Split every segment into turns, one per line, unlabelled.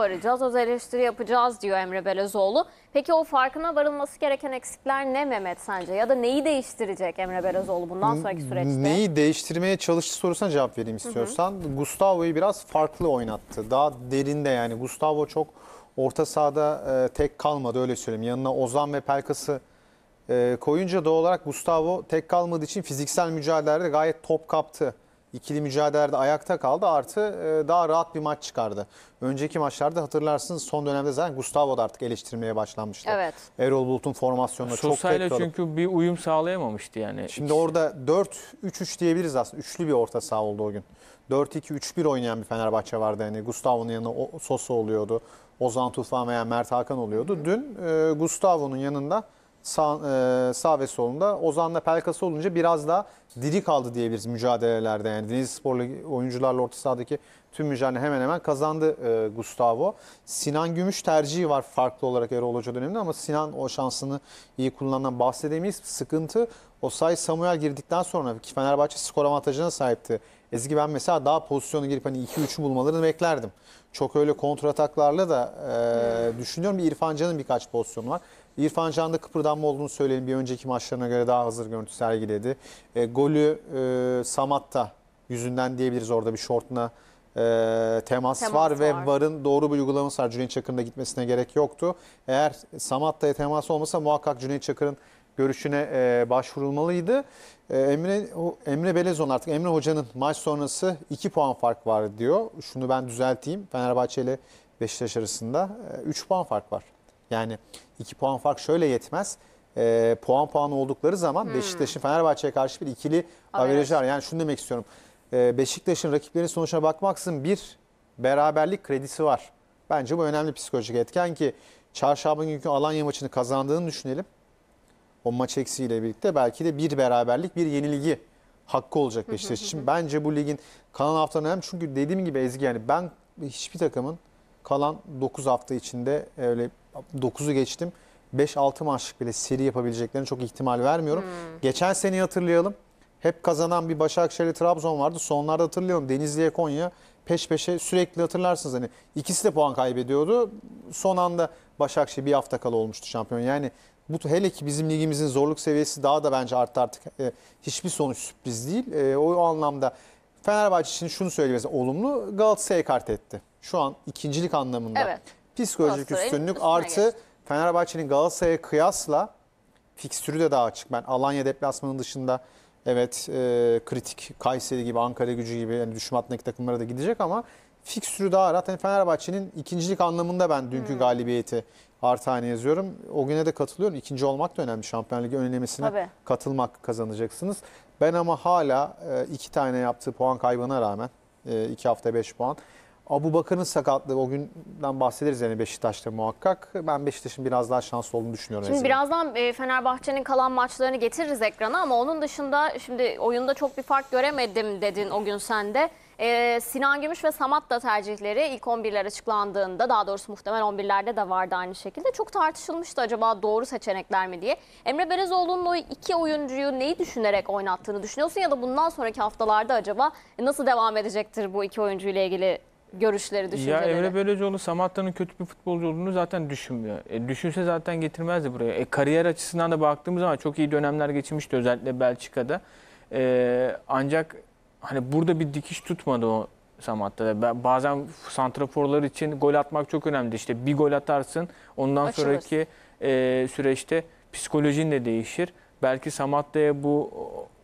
varacağız, öz eleştiri yapacağız diyor Emre Belezoğlu. Peki o farkına varılması gereken eksikler ne Mehmet sence? Ya da neyi değiştirecek Emre Belezoğlu bundan sonraki süreçte?
Neyi değiştirmeye çalıştı sorusuna cevap vereyim istiyorsan. Gustavo'yu biraz farklı oynattı. Daha derinde yani. Gustavo çok orta sahada e, tek kalmadı öyle söyleyeyim. Yanına Ozan ve Pelkas'ı e, koyunca doğal olarak Gustavo tek kalmadığı için fiziksel mücadelede gayet top kaptı ikili mücadelelerde ayakta kaldı. Artı e, daha rahat bir maç çıkardı. Önceki maçlarda hatırlarsınız son dönemde zaten Gustavo da artık eleştirmeye başlanmıştı. Evet. Erol Bulut'un formasyonuna çok tekrar. çünkü bir uyum sağlayamamıştı yani. Şimdi ikisi. orada 4-3-3 diyebiliriz aslında. Üçlü bir orta saha oldu o gün. 4-2-3-1 oynayan bir Fenerbahçe vardı. Yani Gustavo'nun yanında Sosa oluyordu. Ozan Tufan veya Mert Hakan oluyordu. Dün e, Gustavo'nun yanında sağ, e, sağ ve solunda. Ozan'la Pelkası olunca biraz daha diri kaldı diyebiliriz mücadelelerde. Yani Denizli sporlu oyuncularla orta sahadaki tüm mücadele hemen hemen kazandı e, Gustavo. Sinan Gümüş tercihi var farklı olarak Erol Hoca döneminde ama Sinan o şansını iyi kullanandan bahsedemeyiz. Sıkıntı o say Samuel girdikten sonra ki Fenerbahçe skor avantajına sahipti. Ezgi ben mesela daha pozisyonu girip hani 2-3'ü bulmalarını beklerdim. Çok öyle kontrataklarla da e, düşünüyorum. Bir İrfan Can'ın birkaç pozisyonu var. İrfan Can'da kıpırdanma olduğunu söyleyelim. Bir önceki maçlarına göre daha hazır görüntü sergiledi. E, golü e, Samat'ta yüzünden diyebiliriz orada bir şortuna e, temas, temas var, var ve VAR'ın doğru bir uygulaması var. Cüneyt Çakır'ın da gitmesine gerek yoktu. Eğer Samatta'ya temas olmasa muhakkak Cüneyt Çakır'ın görüşüne e, başvurulmalıydı. E, Emre Emre Belezon artık Emre Hoca'nın maç sonrası 2 puan fark var diyor. Şunu ben düzelteyim. Fenerbahçe ile Beşiktaş arasında 3 e, puan fark var. Yani 2 puan fark şöyle yetmez. E, puan puan oldukları zaman hmm. Beşiktaş'ın Fenerbahçe'ye karşı bir ikili averajı var. Yani şunu demek istiyorum. E, Beşiktaş'ın rakiplerinin sonuçuna bakmaksın bir beraberlik kredisi var. Bence bu önemli psikolojik etken ki çarşamba günkü Alanya maçını kazandığını düşünelim. O maç eksiğiyle birlikte belki de bir beraberlik bir yenilgi hakkı olacak Beşiktaş için. Bence bu ligin kalan haftanın önemli. Çünkü dediğim gibi Ezgi yani ben hiçbir takımın kalan 9 hafta içinde öyle 9'u geçtim. 5-6 maçlık bile seri yapabileceklerini çok ihtimal vermiyorum. Hmm. Geçen seneyi hatırlayalım. Hep kazanan bir Başakşehir'li Trabzon vardı. Sonlarda hatırlıyorum Denizli'ye Konya peş peşe sürekli hatırlarsınız. Hani ikisi de puan kaybediyordu. Son anda Başakşehir bir hafta kala olmuştu şampiyon. Yani bu hele ki bizim ligimizin zorluk seviyesi daha da bence arttı artık. E, hiçbir sonuç sürpriz değil. E, o, anlamda Fenerbahçe için şunu söyleyebiliriz olumlu Galatasaray'ı kart etti. Şu an ikincilik anlamında. Evet psikolojik Galatasaray'ın üstünlük artı Fenerbahçe'nin Galatasaray'a kıyasla fikstürü de daha açık. Ben Alanya deplasmanının dışında evet e, kritik Kayseri gibi Ankara gücü gibi yani düşme hattındaki takımlara da gidecek ama fikstürü daha rahat. Yani Fenerbahçe'nin ikincilik anlamında ben dünkü hmm. galibiyeti artı haline yazıyorum. O güne de katılıyorum. İkinci olmak da önemli. Şampiyon Ligi önlemesine Tabii. katılmak kazanacaksınız. Ben ama hala e, iki tane yaptığı puan kaybına rağmen e, iki hafta beş puan Abu Bakır'ın sakatlığı o günden bahsederiz yani Beşiktaş'ta muhakkak. Ben Beşiktaş'ın biraz daha şanslı olduğunu düşünüyorum. Şimdi
birazdan e, Fenerbahçe'nin kalan maçlarını getiririz ekrana ama onun dışında şimdi oyunda çok bir fark göremedim dedin o gün sen de. Ee, Sinan Gümüş ve Samat da tercihleri ilk 11'ler açıklandığında daha doğrusu muhtemel 11'lerde de vardı aynı şekilde. Çok tartışılmıştı acaba doğru seçenekler mi diye. Emre Berezoğlu'nun o iki oyuncuyu neyi düşünerek oynattığını düşünüyorsun ya da bundan sonraki haftalarda acaba e, nasıl devam edecektir bu iki oyuncuyla ilgili görüşleri, düşünceleri? Ya Emre
Belözoğlu Samatta'nın kötü bir futbolcu olduğunu zaten düşünmüyor. E, düşünse zaten getirmezdi buraya. E, kariyer açısından da baktığımız zaman çok iyi dönemler geçmişti özellikle Belçika'da. E, ancak hani burada bir dikiş tutmadı o Samatta'da. Bazen santraforlar için gol atmak çok önemli. İşte bir gol atarsın ondan Açılır. sonraki e, süreçte psikolojin de değişir. Belki Samatta'ya bu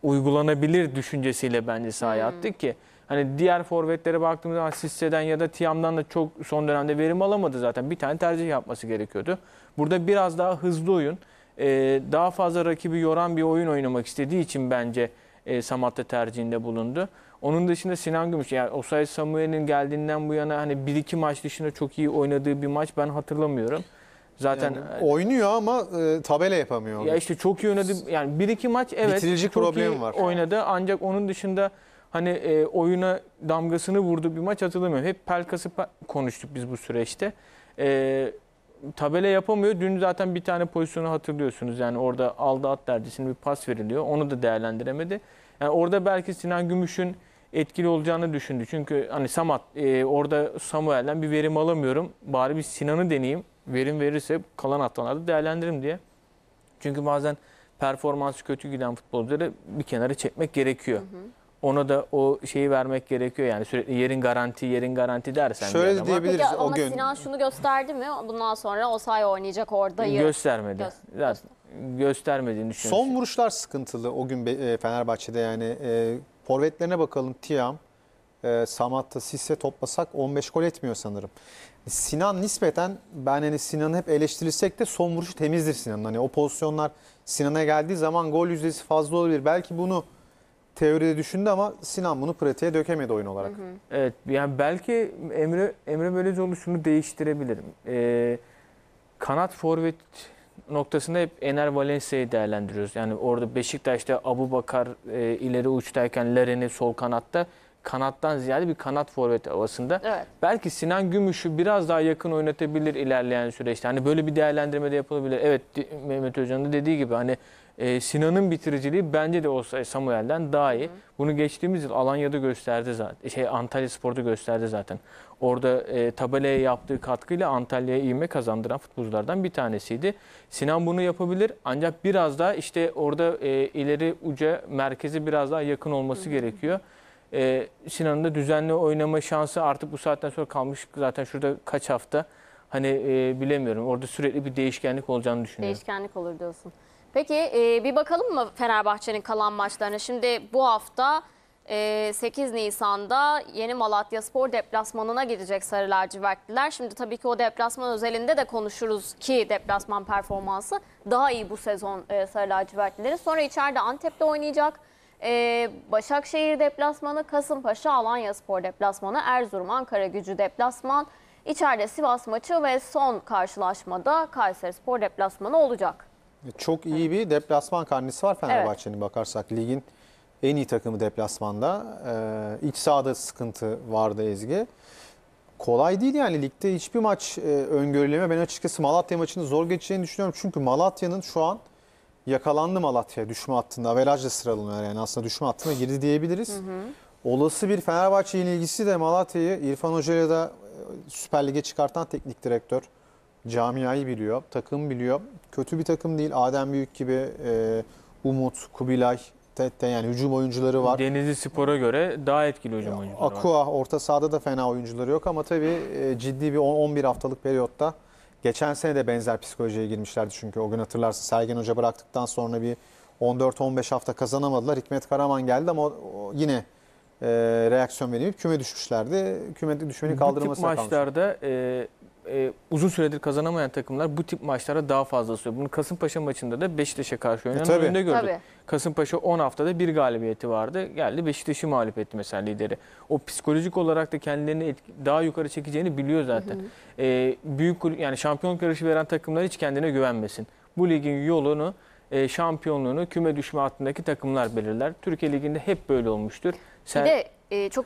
uygulanabilir düşüncesiyle bence sahaya hmm. attı ki Hani diğer forvetlere baktığımızda Assisse'den ya da Tiam'dan da çok son dönemde verim alamadı zaten. Bir tane tercih yapması gerekiyordu. Burada biraz daha hızlı oyun, e, daha fazla rakibi yoran bir oyun oynamak istediği için bence e, Samatta tercihinde bulundu. Onun dışında Sinan Gümüş yani Osay Samuel'in geldiğinden bu yana hani bir iki maç dışında çok iyi oynadığı bir maç ben hatırlamıyorum. Zaten yani e,
oynuyor ama e, tabela yapamıyor. Ya
işte çok iyi oynadı. Yani bir iki maç evet. Bitirici problemi var. Oynadı ancak onun dışında hani e, oyuna damgasını vurdu bir maç hatırlamıyorum. Hep Pelkas'ı pe konuştuk biz bu süreçte. E, tabela yapamıyor. Dün zaten bir tane pozisyonu hatırlıyorsunuz. Yani orada aldı at dercesine bir pas veriliyor. Onu da değerlendiremedi. Yani orada belki Sinan Gümüş'ün etkili olacağını düşündü. Çünkü hani Samat e, orada Samuel'den bir verim alamıyorum. Bari bir Sinan'ı deneyeyim. Verim verirse kalan haftalarda değerlendiririm diye. Çünkü bazen performans kötü giden futbolcuları bir kenara çekmek gerekiyor. Hı hı ona da o şeyi vermek gerekiyor. Yani sürekli yerin garanti, yerin garanti dersen. Şöyle de diyebiliriz Peki, o ama gün. Sinan
şunu gösterdi mi? Bundan sonra o Osay oynayacak oradayı. Göstermedi. Göz,
Zaten göstermediğini düşünüyorum. Son vuruşlar sıkıntılı o gün e, Fenerbahçe'de yani. E, forvetlerine bakalım. Tiam, e, Samatta, Sisse toplasak 15 gol etmiyor sanırım. Sinan nispeten ben hani Sinan'ı hep eleştirilsek de son vuruşu temizdir Sinan'ın. Hani o pozisyonlar Sinan'a geldiği zaman gol yüzdesi fazla olabilir. Belki bunu teoride düşündü ama Sinan bunu pratiğe dökemedi oyun olarak. Hı hı. Evet yani belki Emre Emre Belezoğlu şunu
değiştirebilirim. Ee, kanat forvet noktasında hep Ener Valencia'yı değerlendiriyoruz. Yani orada Beşiktaş'ta Abu Bakar e, ileri uçtayken Laren'i sol kanatta kanattan ziyade bir kanat forvet havasında. Evet. Belki Sinan Gümüş'ü biraz daha yakın oynatabilir ilerleyen süreçte. Hani böyle bir değerlendirme de yapılabilir. Evet Mehmet Özcan'ın da dediği gibi hani e, Sinan'ın bitiriciliği bence de olsa Samuel'den daha iyi. Hı. Bunu geçtiğimiz yıl Alanya'da gösterdi zaten. Şey Antalya Spor'da gösterdi zaten. Orada e, tabelaya yaptığı katkıyla Antalya'ya ivme kazandıran futbolculardan bir tanesiydi. Sinan bunu yapabilir ancak biraz daha işte orada e, ileri uca merkeze biraz daha yakın olması hı. gerekiyor e, Sinan'ın da düzenli oynama şansı artık bu saatten sonra kalmış zaten şurada kaç hafta. Hani e, bilemiyorum. Orada sürekli bir değişkenlik olacağını düşünüyorum.
Değişkenlik olur diyorsun. Peki e, bir bakalım mı Fenerbahçe'nin kalan maçlarına? Şimdi bu hafta e, 8 Nisan'da yeni Malatya Spor deplasmanına gidecek Sarı Lacivertliler. Şimdi tabii ki o deplasman özelinde de konuşuruz ki deplasman performansı daha iyi bu sezon e, Sarı Lacivertlilerin. Sonra içeride Antep'te oynayacak. Ee, Başakşehir deplasmanı, Kasımpaşa, Alanya Spor deplasmanı, Erzurum, Ankara gücü deplasman, içeride Sivas maçı ve son karşılaşmada Kayseri Spor deplasmanı olacak.
E, çok iyi bir deplasman karnesi var Fenerbahçe'nin evet. bakarsak. Ligin en iyi takımı deplasmanda. Ee, iç sahada sıkıntı vardı Ezgi. Kolay değil yani ligde hiçbir maç e, öngörüleme. Ben açıkçası Malatya maçını zor geçeceğini düşünüyorum. Çünkü Malatya'nın şu an yakalandı Malatya düşme hattında. Averajla sıralanıyor yani aslında düşme hattına girdi diyebiliriz. Hı hı. Olası bir Fenerbahçe ilgisi de Malatya'yı İrfan Hoca'ya da e, Süper Lig'e çıkartan teknik direktör. Camiayı biliyor, takım biliyor. Kötü bir takım değil. Adem Büyük gibi e, Umut, Kubilay, Tette yani hücum oyuncuları var.
Denizli Spor'a göre daha etkili hücum oyuncuları Akua, var. Akua
orta sahada da fena oyuncuları yok ama tabii e, ciddi bir 11 haftalık periyotta Geçen sene de benzer psikolojiye girmişlerdi çünkü o gün hatırlarsın Sergen Hoca bıraktıktan sonra bir 14-15 hafta kazanamadılar. Hikmet Karaman geldi ama o yine e, reaksiyon verip küme düşmüşlerdi. Küme düşmeni kaldırılması kalmıştı. Bu tip
maçlarda e, e, uzun süredir kazanamayan takımlar bu tip maçlara daha fazla sürüyor. Bunu Kasımpaşa maçında da Beşiktaş'a karşı oynanan e, önünde gördük. Tabii. Kasımpaşa 10 haftada bir galibiyeti vardı. Geldi Beşiktaş'ı mağlup etti mesela lideri. O psikolojik olarak da kendilerini daha yukarı çekeceğini biliyor zaten. Hı hı. E, büyük yani şampiyonluk yarışı veren takımlar hiç kendine güvenmesin. Bu ligin yolunu e, şampiyonluğunu küme düşme hattındaki takımlar belirler. Türkiye Ligi'nde hep böyle olmuştur. Sen... Bir de
e, çok